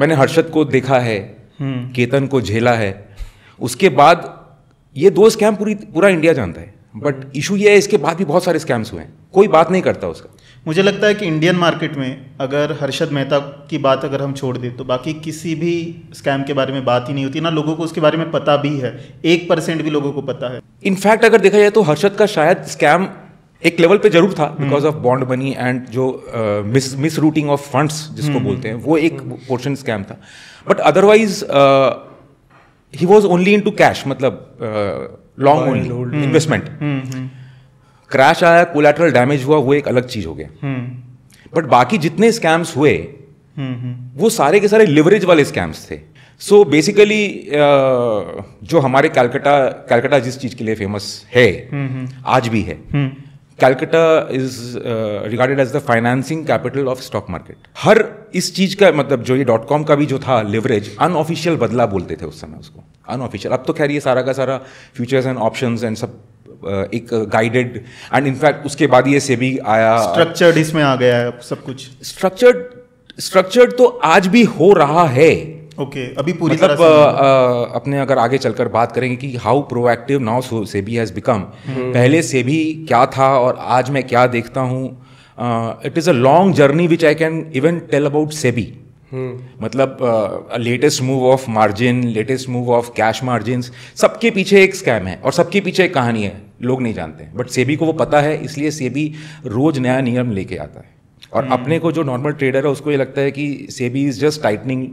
मैंने हर्षद को देखा है हम्म। केतन को झेला है उसके बाद ये दो स्कैम पूरी पूरा इंडिया जानता है बट इशू हम्म। ये है इसके बाद भी बहुत सारे स्कैम्स हुए हैं कोई बात नहीं करता उसका मुझे लगता है कि इंडियन मार्केट में अगर हर्षद मेहता की बात अगर हम छोड़ दें तो बाकी किसी भी स्कैम के बारे में बात ही नहीं होती ना लोगों को उसके बारे में पता भी है एक परसेंट भी लोगों को पता है इनफैक्ट अगर देखा जाए तो हर्षद का शायद स्कैम एक लेवल पे जरूर था because of bond money and जो mis misrouting of funds जिसको हम्म। बोलते हैं वो एक पोर्शन स्कैम था but otherwise he was only into cash मतलब लॉन्ग ओनली इन्वेस्टमेंट क्रैश आया कोलेट्रल डैमेज हुआ वो एक अलग चीज हो गया बट हम्म। बाकी जितने स्कैम्स हुए हम्म, वो सारे के सारे लिवरेज वाले स्कैम्स थे सो so बेसिकली uh, जो हमारे कैलकटा कैलकाटा जिस चीज के लिए फेमस है आज भी है Calcutta is regarded as the financing capital of stock market हर इस चीज का मतलब जो ये डॉट कॉम का भी जो था लेवरेज अनऑफिशियल बदला बोलते थे उस समय उसको अनऑफिशियल अब तो खैर ये सारा का सारा फ्यूचर्स एंड ऑप्शन एंड सब uh, एक गाइडेड एंड इनफैक्ट उसके बाद ये सेबी आया स्ट्रक्चर्ड इसमें आ गया है सब कुछ स्ट्रक्चर्ड स्ट्रक्चर्ड तो आज भी हो रहा है ओके okay, अभी पूरी मतलब तरह आ, अपने अगर आगे चलकर बात करेंगे कि हाउ प्रोएक्टिव नाउ से हैज़ बिकम पहले से भी क्या था और आज मैं क्या देखता हूँ it is a long journey which I can even tell about SEBI मतलब latest move of margin latest move of cash margin सबके पीछे एक स्कैम है और सबके पीछे एक कहानी है लोग नहीं जानते बट सेबी को वो पता है इसलिए सेबी रोज नया नियम लेके आता है और हम्म। अपने को जो नॉर्मल ट्रेडर है उसको ये लगता है कि सेबी इज़ जस्ट टाइटनिंग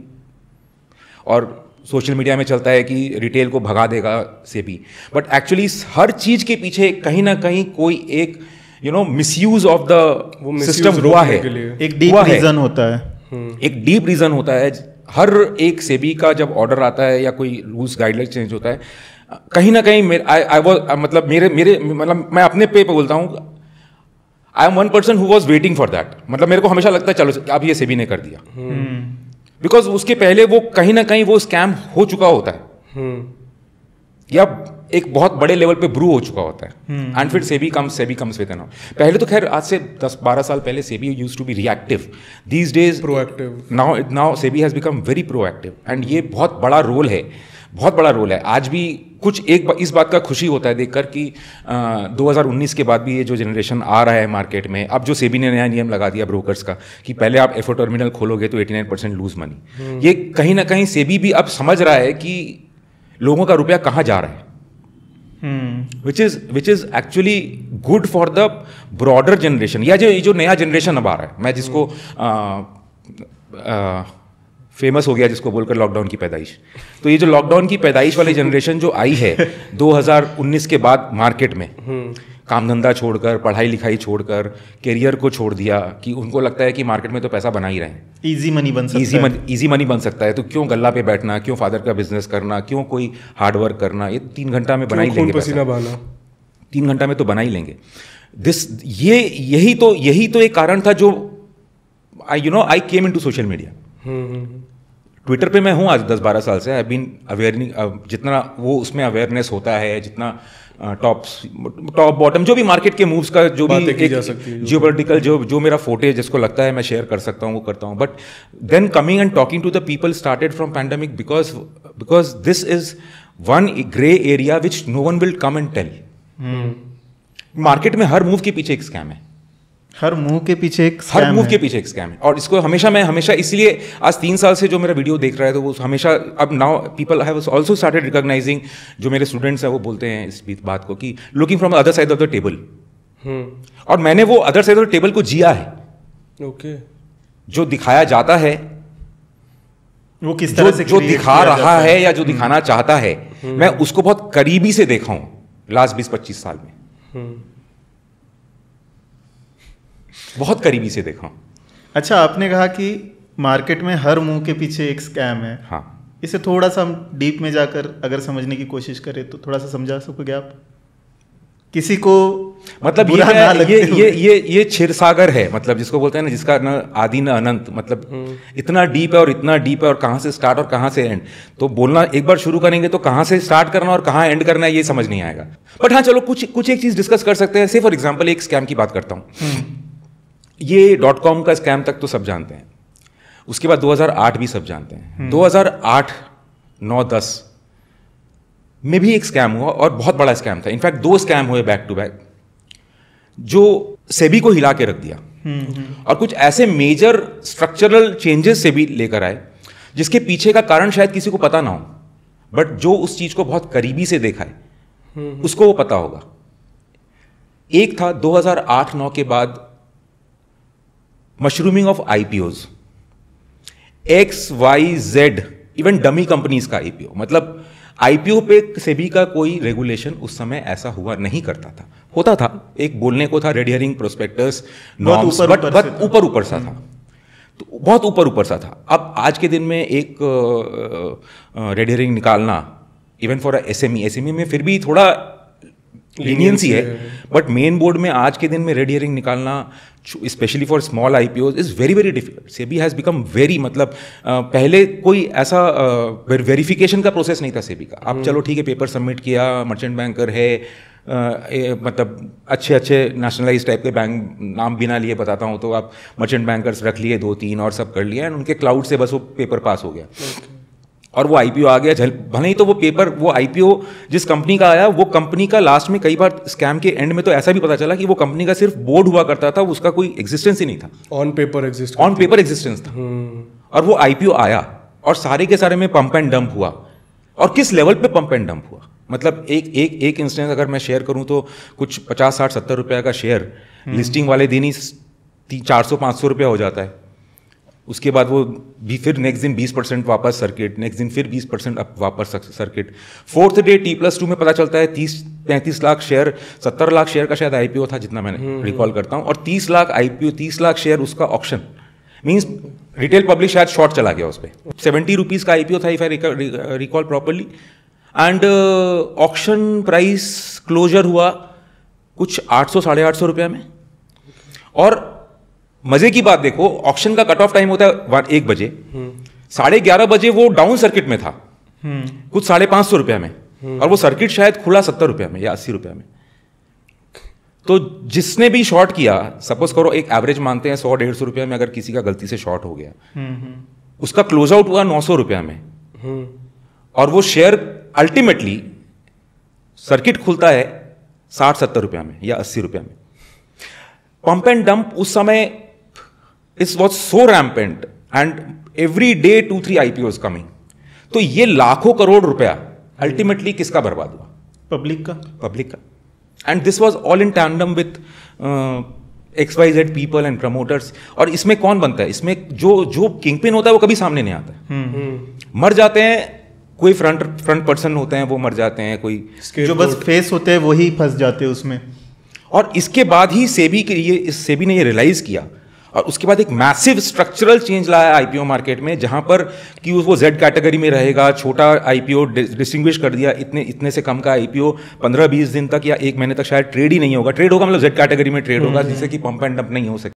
और सोशल मीडिया में चलता है कि रिटेल को भगा देगा से भी बट एक्चुअली हर चीज़ के पीछे कहीं ना कहीं कोई एक you know misuse of the system हुआ है एक डीप रीज़न होता है हम्म। एक डीप रीज़न होता है हर एक सेबी का जब ऑर्डर आता है या कोई रूल्स गाइडलाइन चेंज होता है कहीं ना कहीं आई आई वॉज मतलब मेरे मेरे मतलब मैं अपने पे पर बोलता हूँ I am one person who was waiting for that मतलब मेरे को हमेशा लगता है चलो अब ये सेबी ने कर दिया hmm. बिकॉज उसके पहले वो कहीं ना कहीं वो स्कैम हो चुका होता है हम्म। या एक बहुत बड़े लेवल पे ब्रू हो चुका होता है एंड हम्म। फिर SEBI comes SEBI comes with now पहले तो खैर आज से 10 12 साल पहले SEBI used to be reactive these days proactive now now SEBI has become very proactive and ये बहुत बड़ा रोल है बहुत बड़ा रोल है आज भी कुछ एक बा, इस बात का खुशी होता है देखकर कि आ, 2019 के बाद भी ये जो जनरेशन आ रहा है मार्केट में अब जो सेबी ने नया नियम लगा दिया ब्रोकर्स का कि पहले आप एफओ टर्मिनल खोलोगे तो 89 परसेंट लूज मनी ये कहीं ना कहीं सेबी भी अब समझ रहा है कि लोगों का रुपया कहाँ जा रहा है which is which is actually good for the broader generation या जो जो नया जनरेशन अब आ रहा है मैं जिसको hmm. आ, आ, फेमस हो गया जिसको बोलकर लॉकडाउन की पैदाइश तो ये जो लॉकडाउन की पैदाइश वाली जनरेशन जो आई है 2019 के बाद मार्केट में हम्म। काम धंधा छोड़कर पढ़ाई लिखाई छोड़कर करियर को छोड़ दिया कि उनको लगता है कि मार्केट में तो पैसा बना ही रहे इजी मनी बन सकता इजी मनी इजी मनी बन सकता है तो क्यों गल्ला पे बैठना क्यों फादर का बिजनेस करना क्यों कोई हार्डवर्क करना ये तीन घंटा में बना ही लेंगे पसीना बहाना तीन घंटा में तो बना ही लेंगे दिस ये यही तो यही तो एक कारण था जो I you know I came into social media Twitter पे मैं हूँ आज दस बारह साल से आई बीन अवेयरनिंग जितना वो उसमें अवेयरनेस होता है जितना टॉप टॉप बॉटम जो भी मार्केट के मूव्स का जो भी एक जियो पोलिटिकल जो जो मेरा फोटेज जिसको लगता है मैं शेयर कर सकता हूँ वो करता हूँ but then coming and talking to the people started from pandemic because because this is one grey area which no one will come and tell market में हर मूव के पीछे एक स्कैम है हर मूव के पीछे एक हर मूव के पीछे एक स्कैम है और इसको हमेशा मैं हमेशा इसलिए आज तीन साल से जो मेरा वीडियो देख रहा है तो वो हमेशा अब now people have also started recognising जो मेरे स्टूडेंट्स हैं वो बोलते हैं इस बात को कि looking from other side of the table और मैंने वो other side of the table को जिया है ओके okay. जो दिखाया जाता है वो किस तरह जो, से जो दिखा रहा है या जो दिखाना हम्म। चाहता है हम्म। मैं उसको बहुत करीबी से देखा हूँ लास्ट बीस पच्चीस साल में हम्म। बहुत करीबी से देखा अच्छा आपने कहा कि मार्केट में हर मुंह के पीछे एक स्कैम है हाँ इसे थोड़ा सा हम डीप में जाकर अगर समझने की कोशिश करें तो थोड़ा सा समझा सकोगे आप किसी को मतलब ये, है, ये ये ये ये क्षीरसागर है मतलब जिसको बोलते हैं ना जिसका ना आदि न अनंत मतलब हम्म। इतना डीप है और इतना डीप है और कहाँ से स्टार्ट और कहाँ से एंड तो बोलना एक बार शुरू करेंगे तो कहाँ से स्टार्ट करना और कहाँ एंड करना है ये समझ नहीं आएगा बट हाँ चलो कुछ कुछ एक चीज़ डिस्कस कर सकते हैं सिर्फ फॉर एग्जाम्पल एक स्कैम की बात करता हूँ हम्म। ये डॉट कॉम का स्कैम तक तो सब जानते हैं उसके बाद 2008 भी सब जानते हैं 2008 9 10 में भी एक स्कैम हुआ और बहुत बड़ा स्कैम था इनफैक्ट दो स्कैम हुए बैक टू बैक जो सेबी को हिला के रख दिया हम्म, हम्म। और कुछ ऐसे मेजर स्ट्रक्चरल चेंजेस से भी लेकर आए जिसके पीछे का कारण शायद किसी को पता ना हो बट जो उस चीज को बहुत करीबी से देखा है हम्म, उसको वो पता होगा एक था 2008-9 के बाद mushrooming of IPOs X Y Z even dummy companies का आईपीओ मतलब आईपीओ पे सेबी का कोई रेगुलेशन उस समय ऐसा हुआ नहीं करता था होता था एक बोलने को था red herring prospectors but but ऊपर ऊपर सा था हम्म। तो बहुत ऊपर ऊपर सा था अब आज के दिन में एक रेड हियरिंग निकालना even for S M E S M E में फिर भी थोड़ा लीनियंसी है बट मेन बोर्ड में आज के दिन में रेड हियरिंग निकालना specially for small I P is very very difficult SEBI has become very मतलब पहले कोई ऐसा वेरीफिकेशन का प्रोसेस नहीं था सेबी का आप चलो हम्म। ठीक है पेपर सबमिट किया मर्चेंट बैंकर है मतलब अच्छे अच्छे नेशनलाइज टाइप के बैंक नाम बिना लिए बताता हूँ तो आप मर्चेंट बैंकर्स रख लिए दो तीन और सब कर लिए एंड उनके क्लाउड से बस वो पेपर पास हो गया हम्म। और वो आईपीओ आ गया झल भले ही तो वो पेपर वो आईपीओ जिस कंपनी का आया वो कंपनी का लास्ट में कई बार स्कैम के एंड में तो ऐसा भी पता चला कि वो कंपनी का सिर्फ बोर्ड हुआ करता था उसका कोई एग्जिस्टेंस ही नहीं था on paper exist on paper existence था हम्म। और वो आईपीओ आया और सारे के सारे में पंप एंड डंप हुआ और किस लेवल पे पंप एंड डंप हुआ मतलब एक एक एक इंस्टेंस अगर मैं शेयर करूं तो कुछ पचास साठ सत्तर रुपया का शेयर लिस्टिंग हम्म। वाले दिन ही चार सौ पाँच सौ रुपया हो जाता है उसके बाद वो भी फिर नेक्स्ट दिन 20 परसेंट वापस सर्किट नेक्स्ट दिन फिर 20 परसेंट वापस circuit fourth day T plus two में पता चलता है तीस पैंतीस लाख शेयर सत्तर लाख शेयर का शायद आईपीओ था जितना मैंने रिकॉल हम्म, हम्म। करता हूँ और तीस लाख आईपीओ तीस लाख शेयर उसका ऑप्शन मीन्स रिटेल पब्लिक शायद शॉर्ट चला गया उस पर सेवेंटी रुपीज़ का आईपीओ था if I recall properly and option price closure हुआ कुछ आठ सौ साढ़े आठ सौ रुपया में और मजे की बात देखो ऑक्शन का कट ऑफ टाइम होता है एक बजे साढ़े ग्यारह बजे वो डाउन सर्किट में था कुछ साढ़े पांच सौ रुपया में और वो सर्किट शायद खुला सत्तर रुपया में या अस्सी रुपया में तो जिसने भी शॉर्ट किया सपोज करो एक एवरेज मानते हैं सौ डेढ़ सौ रुपया में अगर किसी का गलती से शॉर्ट हो गया उसका क्लोज आउट हुआ नौ सौ रुपया में और वो शेयर अल्टीमेटली सर्किट खुलता है साठ सत्तर रुपया में या अस्सी रुपया में पंप एंड डंप उस समय this was so rampant and every day two three IPO coming तो ये लाखों करोड़ रुपया अल्टीमेटली किसका बर्बाद हुआ पब्लिक का पब्लिक का and this was all in tandem with X Y Z people and promoters और इसमें कौन बनता है इसमें जो जो किंग पिन होता है वो कभी सामने नहीं आता है हम्म। हम्म। मर जाते हैं कोई फ्रंट फ्रंट पर्सन होते हैं वो मर जाते हैं कोई जो बस फेस होते हैं वही फंस जाते हैं उसमें और इसके बाद ही सेबी के ये इस सेबी ने ये रियलाइज किया और उसके बाद एक मैसिव स्ट्रक्चरल चेंज लाया आईपीओ मार्केट में जहां पर कि वो जेड कैटेगरी में रहेगा छोटा आईपीओ डिस्टिंग्विश कर दिया इतने इतने से कम का आईपीओ पंद्रह बीस दिन तक या एक महीने तक शायद ट्रेड ही नहीं होगा ट्रेड होगा मतलब जेड कैटेगरी में ट्रेड होगा हम्म। जिससे कि पंप एंड डंप नहीं हो सके